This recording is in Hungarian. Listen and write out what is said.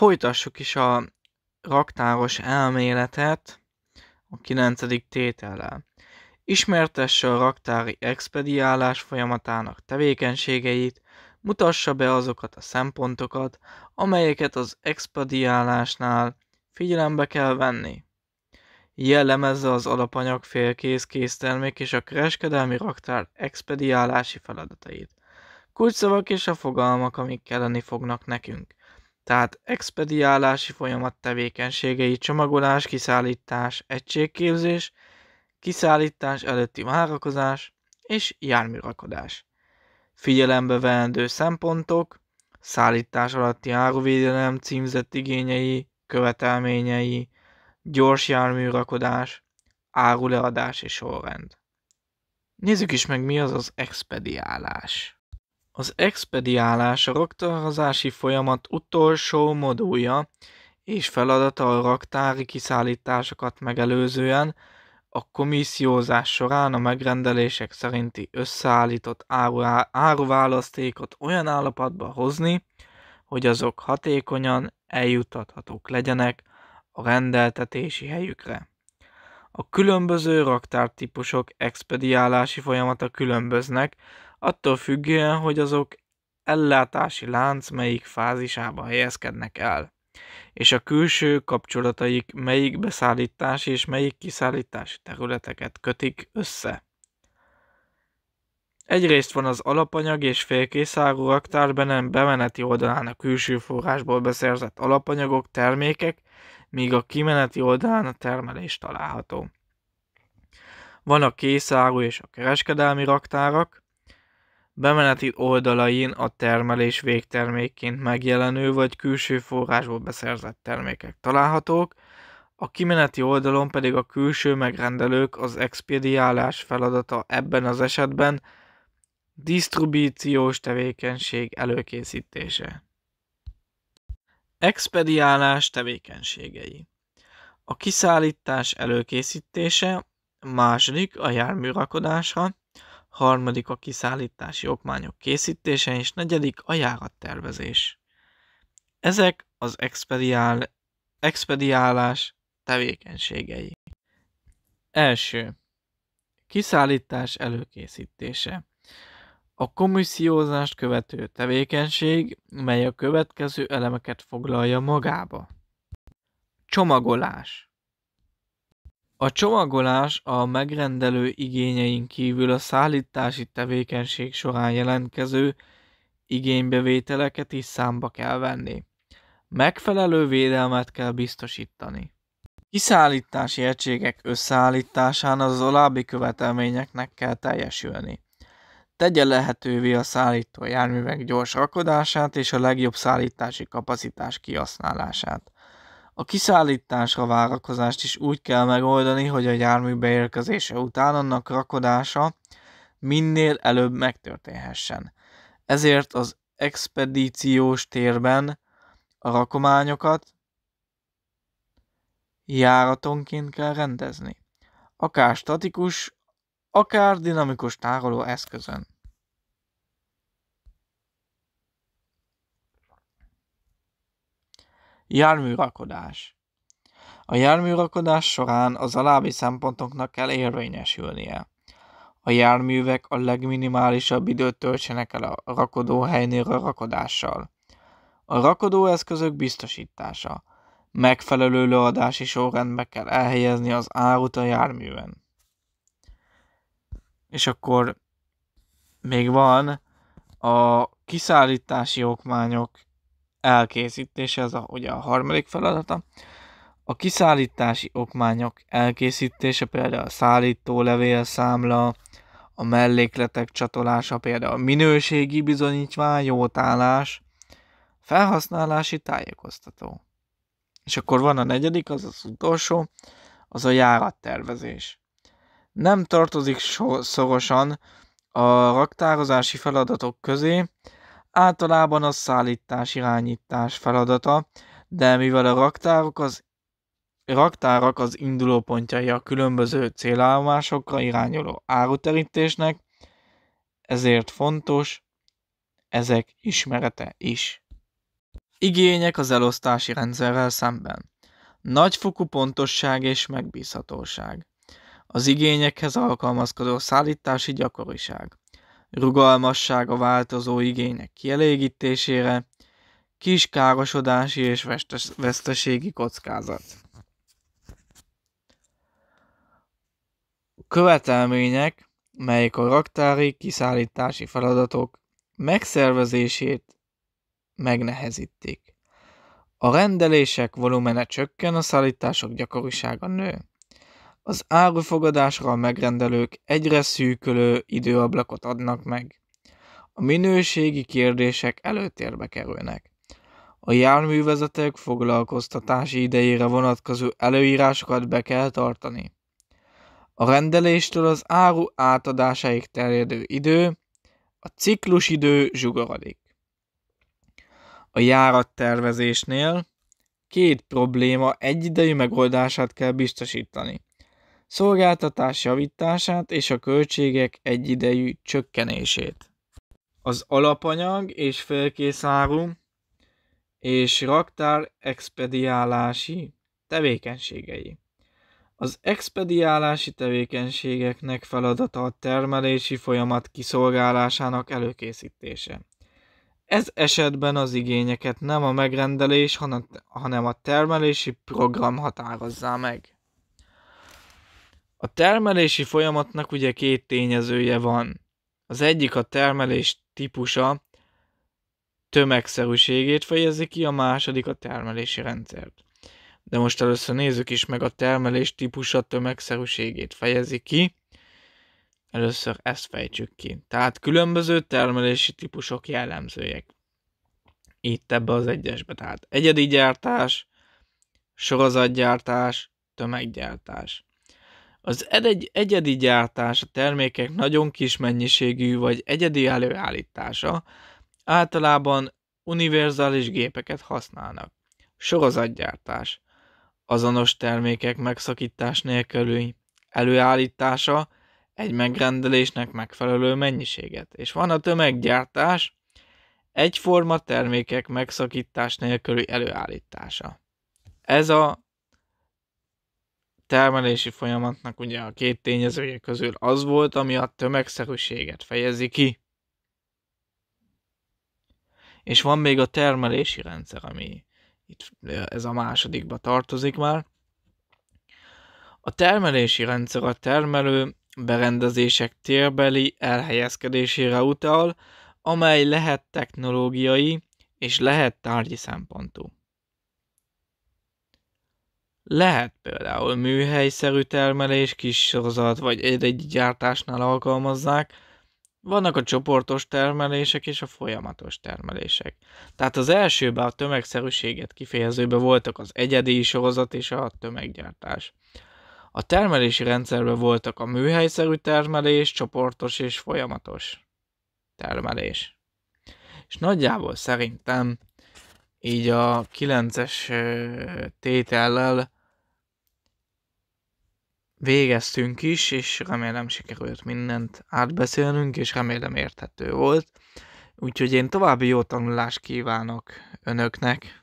folytassuk is a raktáros elméletet a 9. tétellel. Ismertesse a raktári expediálás folyamatának tevékenységeit, mutassa be azokat a szempontokat, amelyeket az expediálásnál figyelembe kell venni. Jellemezze az alapanyag félkész késztermék és a kereskedelmi raktár expediálási feladatait. Kulcsszavak és a fogalmak, amik kelleni fognak nekünk tehát expediálási folyamat tevékenységei csomagolás, kiszállítás, egységképzés, kiszállítás előtti várakozás és járműrakodás. Figyelembe veendő szempontok, szállítás alatti áruvédelem címzett igényei, követelményei, gyors járműrakodás, áruleadás és sorrend. Nézzük is meg mi az az expediálás. Az expediálás a raktározási folyamat utolsó modulja és feladata a raktári kiszállításokat megelőzően a komissziózás során a megrendelések szerinti összeállított áru, áruválasztékot olyan állapotba hozni, hogy azok hatékonyan eljutathatók legyenek a rendeltetési helyükre. A különböző raktártípusok expediálási folyamata különböznek, attól függően, hogy azok ellátási lánc melyik fázisában helyezkednek el, és a külső kapcsolataik melyik beszállítási és melyik kiszállítási területeket kötik össze. Egyrészt van az alapanyag és félkészáru raktár bemeneti oldalán a külső forrásból beszerzett alapanyagok, termékek, míg a kimeneti oldalán a termelés található. Van a készáru és a kereskedelmi raktárak, Bemeneti oldalain a termelés végtermékként megjelenő vagy külső forrásból beszerzett termékek találhatók, a kimeneti oldalon pedig a külső megrendelők az expediálás feladata ebben az esetben disztribúciós tevékenység előkészítése. Expediálás tevékenységei A kiszállítás előkészítése, második a járműrakodásra harmadik a kiszállítási okmányok készítése, és negyedik a járattervezés. Ezek az expediál, expediálás tevékenységei. Első. Kiszállítás előkészítése. A komissziózást követő tevékenység, mely a következő elemeket foglalja magába. Csomagolás a csomagolás a megrendelő igényein kívül a szállítási tevékenység során jelentkező igénybevételeket is számba kell venni. Megfelelő védelmet kell biztosítani. Kiszállítási egységek összeállításán az alábbi követelményeknek kell teljesülni. Tegye lehetővé a szállító járművek gyors rakodását és a legjobb szállítási kapacitás kihasználását. A kiszállításra várakozást is úgy kell megoldani, hogy a jármű beérkezése után annak rakodása minél előbb megtörténhessen. Ezért az expedíciós térben a rakományokat járatonként kell rendezni, akár statikus, akár dinamikus tároló eszközön. Járműrakodás A járműrakodás során az alábbi szempontoknak kell érvényesülnie. A járművek a legminimálisabb időt töltsenek el a rakodóhelynél a rakodással. A rakodóeszközök biztosítása. Megfelelő leadási sorrendbe kell elhelyezni az árut a járműven. És akkor még van a kiszállítási okmányok elkészítése, az a, ugye a harmadik feladata. A kiszállítási okmányok elkészítése, például a szállító számla, a mellékletek csatolása, például a minőségi bizonyítvány, jótállás, felhasználási tájékoztató. És akkor van a negyedik, az az utolsó, az a járattervezés. Nem tartozik so- szorosan a raktározási feladatok közé, Általában a szállítás irányítás feladata, de mivel a raktárok az raktárak az indulópontjai a különböző célállomásokra irányuló áruterítésnek, ezért fontos ezek ismerete is. Igények az elosztási rendszerrel szemben. Nagyfokú pontosság és megbízhatóság. Az igényekhez alkalmazkodó szállítási gyakoriság rugalmasság a változó igények kielégítésére, kis károsodási és veszteségi kockázat. Követelmények, melyek a raktári kiszállítási feladatok megszervezését megnehezítik. A rendelések volumene csökken, a szállítások gyakorisága nő az árufogadásra a megrendelők egyre szűkölő időablakot adnak meg. A minőségi kérdések előtérbe kerülnek. A járművezetők foglalkoztatási idejére vonatkozó előírásokat be kell tartani. A rendeléstől az áru átadásáig terjedő idő, a ciklusidő zsugorodik. A járattervezésnél két probléma egyidejű megoldását kell biztosítani szolgáltatás javítását és a költségek egyidejű csökkenését. Az alapanyag és félkészáru és raktár expediálási tevékenységei. Az expediálási tevékenységeknek feladata a termelési folyamat kiszolgálásának előkészítése. Ez esetben az igényeket nem a megrendelés, hanem a termelési program határozzá meg. A termelési folyamatnak ugye két tényezője van. Az egyik a termelés típusa tömegszerűségét fejezi ki, a második a termelési rendszert. De most először nézzük is meg a termelés típusa tömegszerűségét fejezi ki. Először ezt fejtsük ki. Tehát különböző termelési típusok jellemzőjek. Itt ebbe az egyesbe. Tehát egyedi gyártás, sorozatgyártás, tömeggyártás. Az egy egyedi gyártás a termékek nagyon kis mennyiségű vagy egyedi előállítása, általában univerzális gépeket használnak. Sorozatgyártás. Azonos termékek megszakítás nélkülű előállítása egy megrendelésnek megfelelő mennyiséget. És van a tömeggyártás, egyforma termékek megszakítás nélkülű előállítása. Ez a termelési folyamatnak ugye a két tényezője közül az volt, ami a tömegszerűséget fejezi ki. És van még a termelési rendszer, ami itt ez a másodikba tartozik már. A termelési rendszer a termelő berendezések térbeli elhelyezkedésére utal, amely lehet technológiai és lehet tárgyi szempontú. Lehet például műhelyszerű termelés, kis sorozat, vagy egy-egy gyártásnál alkalmazzák. Vannak a csoportos termelések és a folyamatos termelések. Tehát az elsőben a tömegszerűséget kifejezőben voltak az egyedi sorozat és a tömeggyártás. A termelési rendszerben voltak a műhelyszerű termelés, csoportos és folyamatos termelés. És nagyjából szerintem így a 9-es tétellel végeztünk is, és remélem sikerült mindent átbeszélnünk, és remélem érthető volt. Úgyhogy én további jó tanulást kívánok önöknek.